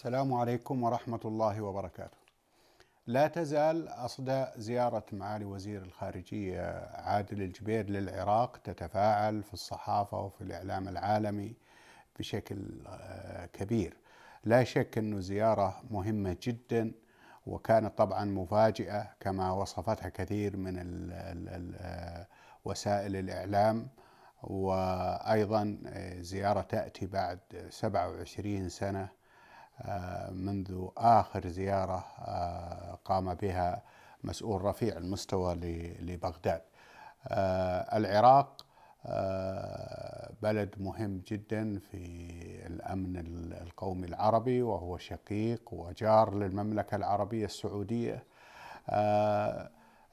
السلام عليكم ورحمة الله وبركاته. لا تزال أصدى زيارة معالي وزير الخارجية عادل الجبير للعراق تتفاعل في الصحافة وفي الإعلام العالمي بشكل آه، كبير. لا شك أنه زيارة مهمة جدا وكانت طبعا مفاجئة كما وصفتها كثير من ال آه، وسائل الإعلام وأيضا آه، زيارة تأتي بعد 27 سنة آه، منذ آخر زيارة آه، قام بها مسؤول رفيع المستوى لبغداد آه، العراق بلد مهم جدا في الأمن القومي العربي وهو شقيق وجار للمملكة العربية السعودية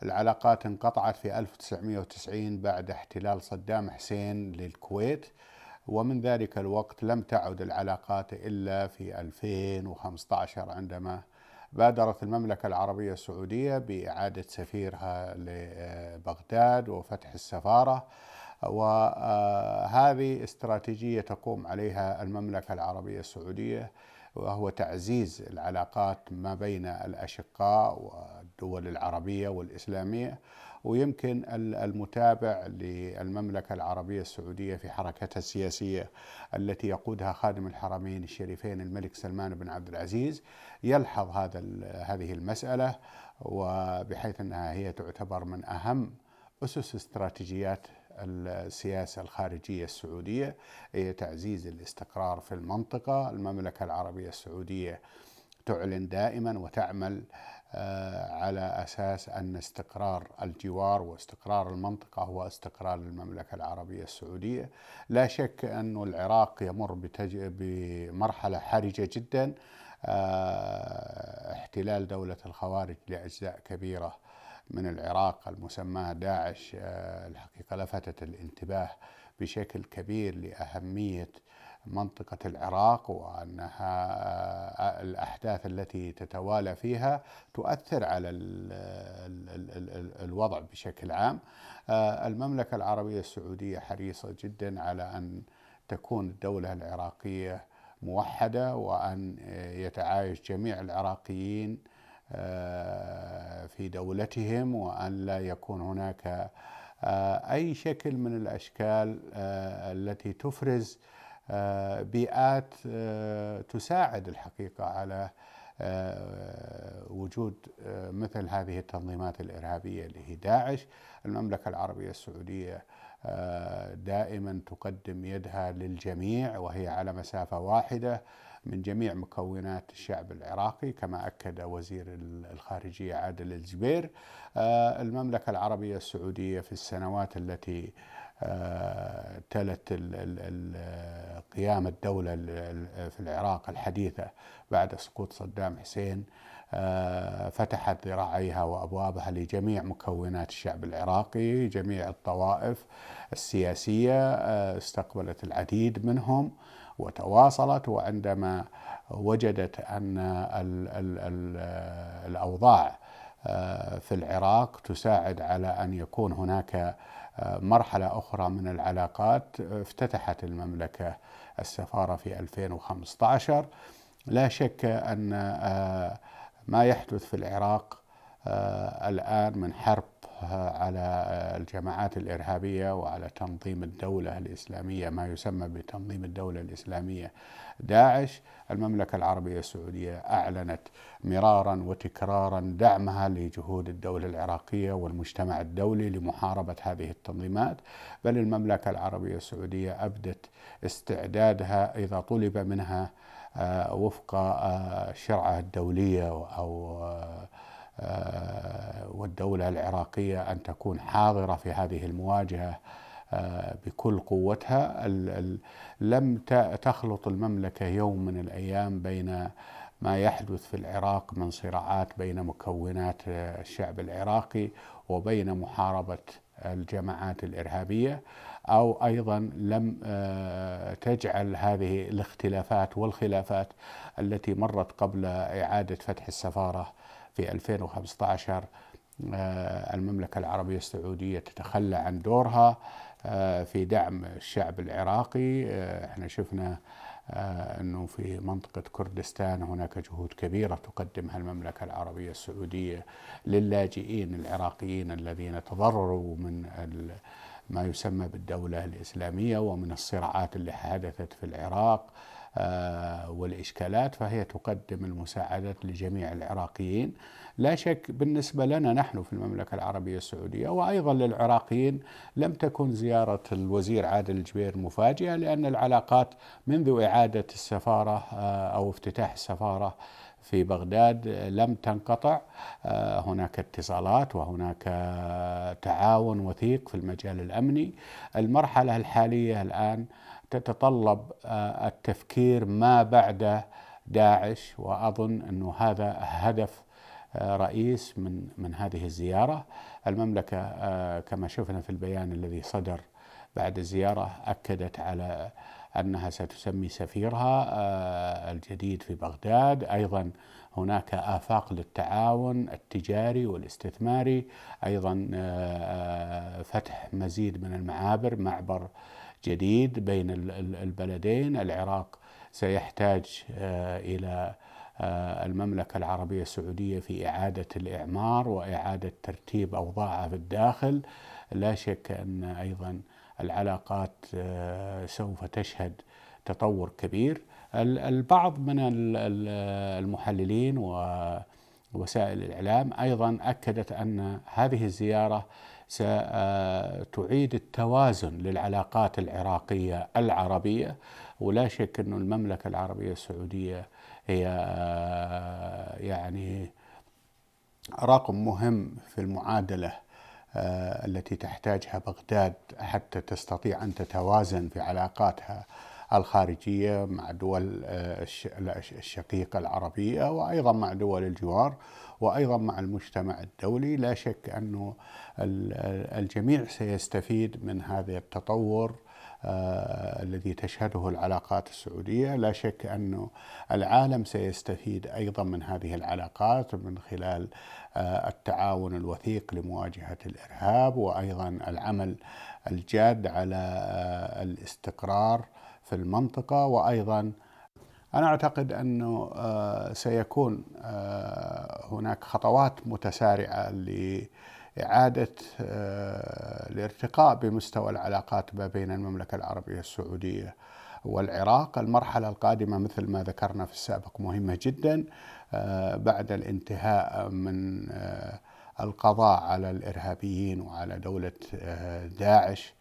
العلاقات انقطعت في 1990 بعد احتلال صدام حسين للكويت ومن ذلك الوقت لم تعد العلاقات إلا في 2015 عندما بادرت المملكة العربية السعودية بإعادة سفيرها لبغداد وفتح السفارة وهذه استراتيجية تقوم عليها المملكة العربية السعودية وهو تعزيز العلاقات ما بين الاشقاء والدول العربيه والاسلاميه ويمكن المتابع للمملكه العربيه السعوديه في حركتها السياسيه التي يقودها خادم الحرمين الشريفين الملك سلمان بن عبد العزيز يلحظ هذا هذه المساله وبحيث انها هي تعتبر من اهم اسس استراتيجيات السياسة الخارجية السعودية هي تعزيز الاستقرار في المنطقة المملكة العربية السعودية تعلن دائما وتعمل آه، على اساس ان استقرار الجوار واستقرار المنطقه هو استقرار المملكه العربيه السعوديه. لا شك ان العراق يمر بمرحله حرجه جدا آه، احتلال دوله الخوارج لاجزاء كبيره من العراق المسماه داعش آه، الحقيقه لفتت الانتباه بشكل كبير لاهميه منطقة العراق وأنها آه، الأحداث التي تتوالى فيها تؤثر على الوضع بشكل عام آه، المملكة العربية السعودية حريصة جدا على أن تكون الدولة العراقية موحدة وأن يتعايش جميع العراقيين آه، في دولتهم وأن لا يكون هناك آه، أي شكل من الأشكال آه، التي تفرز بيئات تساعد الحقيقة على وجود مثل هذه التنظيمات الإرهابية اللي هي داعش المملكة العربية السعودية دائما تقدم يدها للجميع وهي على مسافة واحدة من جميع مكونات الشعب العراقي كما أكد وزير الخارجية عادل الزبير آه، المملكة العربية السعودية في السنوات التي آه، تلت قيام الدولة في العراق الحديثة بعد سقوط صدام حسين آه، فتحت ذراعيها وابوابها لجميع مكونات الشعب العراقي، جميع الطوائف السياسيه استقبلت العديد منهم وتواصلت وعندما وجدت ان الـ الـ الـ الاوضاع آه، في العراق تساعد على ان يكون هناك آه، مرحله اخرى من العلاقات آه، افتتحت المملكه السفاره في 2015 لا شك ان ما يحدث في العراق آه، الآن من حرب آه، على آه، الجماعات الإرهابية وعلى تنظيم الدولة الإسلامية ما يسمى بتنظيم الدولة الإسلامية داعش المملكة العربية السعودية أعلنت مرارا وتكرارا دعمها لجهود الدولة العراقية والمجتمع الدولي لمحاربة هذه التنظيمات بل المملكة العربية السعودية أبدت استعدادها إذا طلب منها وفق الشرعة الدولية أو آه، والدولة العراقية أن تكون حاضرة في هذه المواجهة آه، بكل قوتها لم تخلط المملكة يوم من الأيام بين ما يحدث في العراق من صراعات بين مكونات الشعب العراقي وبين محاربة الجماعات الإرهابية أو أيضا لم آه، تجعل هذه الاختلافات والخلافات التي مرت قبل إعادة فتح السفارة في 2015 آه، المملكة العربية السعودية تتخلى عن دورها آه، في دعم الشعب العراقي آه، احنا شفنا انه في منطقه كردستان هناك جهود كبيره تقدمها المملكه العربيه السعوديه للاجئين العراقيين الذين تضرروا من ما يسمى بالدوله الاسلاميه ومن الصراعات اللي حدثت في العراق آه، والإشكالات فهي تقدم المساعدات لجميع العراقيين لا شك بالنسبة لنا نحن في المملكة العربية السعودية وأيضا للعراقيين لم تكن زيارة الوزير عادل الجبير مفاجئة لأن العلاقات منذ إعادة السفارة آه، أو افتتاح السفارة في بغداد لم تنقطع آه، هناك اتصالات وهناك تعاون وثيق في المجال الامني المرحله الحاليه الان تتطلب آه، التفكير ما بعد داعش واظن انه هذا هدف آه، رئيس من من هذه الزياره المملكه آه، كما شفنا في البيان الذي صدر بعد الزياره اكدت على انها ستسمي سفيرها الجديد في بغداد ايضا هناك آفاق للتعاون التجاري والاستثماري أيضا فتح مزيد من المعابر معبر جديد بين البلدين العراق سيحتاج آه، الى آه، المملكة العربية السعودية في إعادة الإعمار وإعادة ترتيب أوضاعها في الداخل لا شك أن أيضا العلاقات آه، سوف تشهد تطور كبير البعض من المحللين ووسائل الإعلام أيضا أكدت أن هذه الزيارة ستعيد التوازن للعلاقات العراقية العربية ولا شك أن المملكة العربية السعودية هي يعني رقم مهم في المعادلة التي تحتاجها بغداد حتى تستطيع أن تتوازن في علاقاتها الخارجية مع دول آه، الشقيقة العربية وأيضا مع دول الجوار وأيضا مع المجتمع الدولي لا شك أنه الجميع سيستفيد من هذا التطور آه، الذي تشهده العلاقات السعودية لا شك أن العالم سيستفيد أيضا من هذه العلاقات من خلال آه، التعاون الوثيق لمواجهة الإرهاب وأيضا العمل الجاد على الاستقرار في المنطقة وأيضا أنا أعتقد أنه آه، سيكون آه، هناك خطوات متسارعة لإعادة آه، الارتقاء بمستوى العلاقات ما بين المملكة العربية السعودية والعراق المرحلة القادمة مثل ما ذكرنا في السابق مهمة جدا بعد الانتهاء من القضاء على الإرهابيين وعلى دولة داعش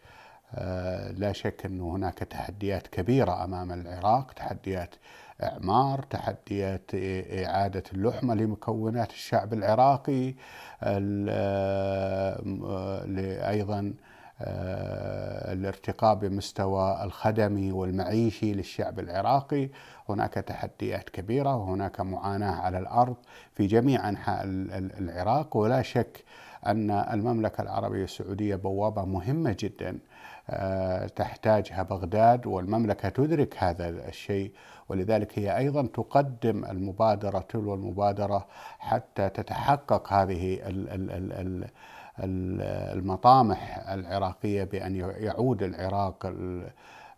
آه، لا شك أن هناك تحديات كبيرة أمام العراق تحديات إعمار تحديات إعادة اللحمة لمكونات الشعب العراقي آه، آه، أيضا آه، الارتقاء بمستوى الخدمي والمعيشي للشعب العراقي هناك تحديات كبيرة وهناك معاناة على الأرض في جميع أنحاء العراق ولا شك أن المملكة العربية السعودية بوابة مهمة جدا آه، تحتاجها بغداد والمملكة تدرك هذا الشيء ولذلك هي أيضا تقدم المبادرة تلو المبادرة حتى تتحقق هذه المطامح العراقية بأن يعود العراق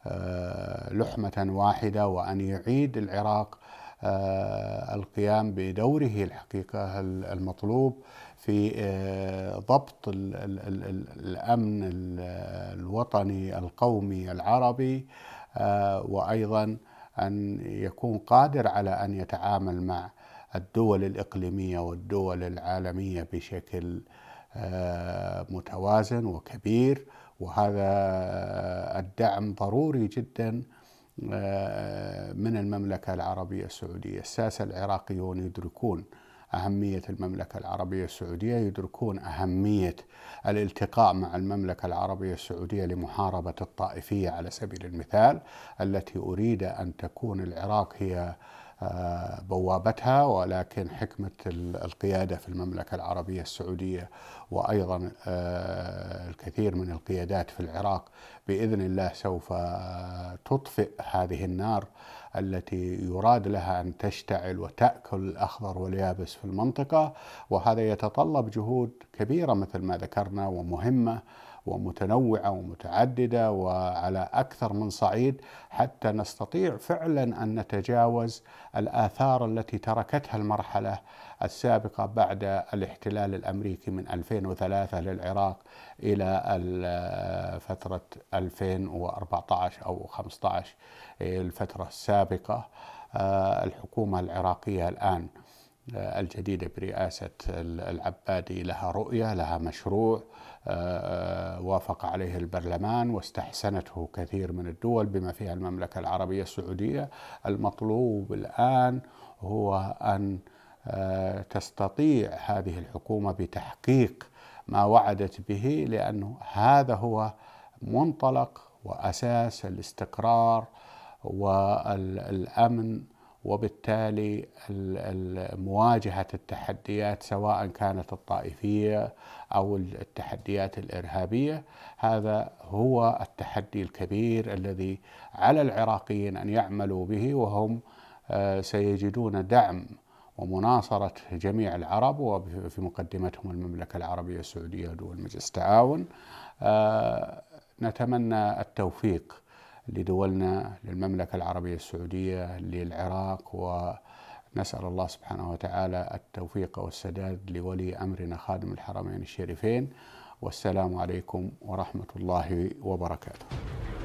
آه، لحمة واحدة وأن يعيد العراق آه، القيام بدوره الحقيقة المطلوب في آه، ضبط الأمن الوطني القومي العربي وأيضا أن يكون قادر على أن يتعامل مع الدول الإقليمية والدول العالمية بشكل آه، متوازن وكبير وهذا الدعم ضروري جدا آه، من المملكة العربية السعودية الساسة العراقيون يدركون أهمية المملكة العربية السعودية يدركون أهمية الالتقاء مع المملكة العربية السعودية لمحاربة الطائفية على سبيل المثال التي أريد أن تكون العراق هي بوابتها ولكن حكمة القيادة في المملكة العربية السعودية وأيضا آه، الكثير من القيادات في العراق بإذن الله سوف تطفئ هذه النار التي يراد لها أن تشتعل وتأكل الأخضر واليابس في المنطقة وهذا يتطلب جهود كبيرة مثل ما ذكرنا ومهمة ومتنوعه ومتعدده وعلى اكثر من صعيد حتى نستطيع فعلا ان نتجاوز الاثار التي تركتها المرحله السابقه بعد الاحتلال الامريكي من 2003 للعراق الى فتره 2014 او 15 الفتره السابقه آه، الحكومه العراقيه الان الجديدة برئاسة العبادي لها رؤية لها مشروع آه، آه، وافق عليه البرلمان واستحسنته كثير من الدول بما فيها المملكة العربية السعودية المطلوب الآن هو أن آه، تستطيع هذه الحكومة بتحقيق ما وعدت به لأنه هذا هو منطلق وأساس الاستقرار والأمن وبالتالي مواجهة التحديات سواء كانت الطائفية أو التحديات الإرهابية هذا هو التحدي الكبير الذي على العراقيين أن يعملوا به وهم آه، سيجدون دعم ومناصرة جميع العرب وفي مقدمتهم المملكة العربية السعودية ودول مجلس التعاون آه، نتمنى التوفيق لدولنا للمملكة العربية السعودية للعراق ونسأل الله سبحانه وتعالى التوفيق والسداد لولي أمرنا خادم الحرمين الشريفين والسلام عليكم ورحمة الله وبركاته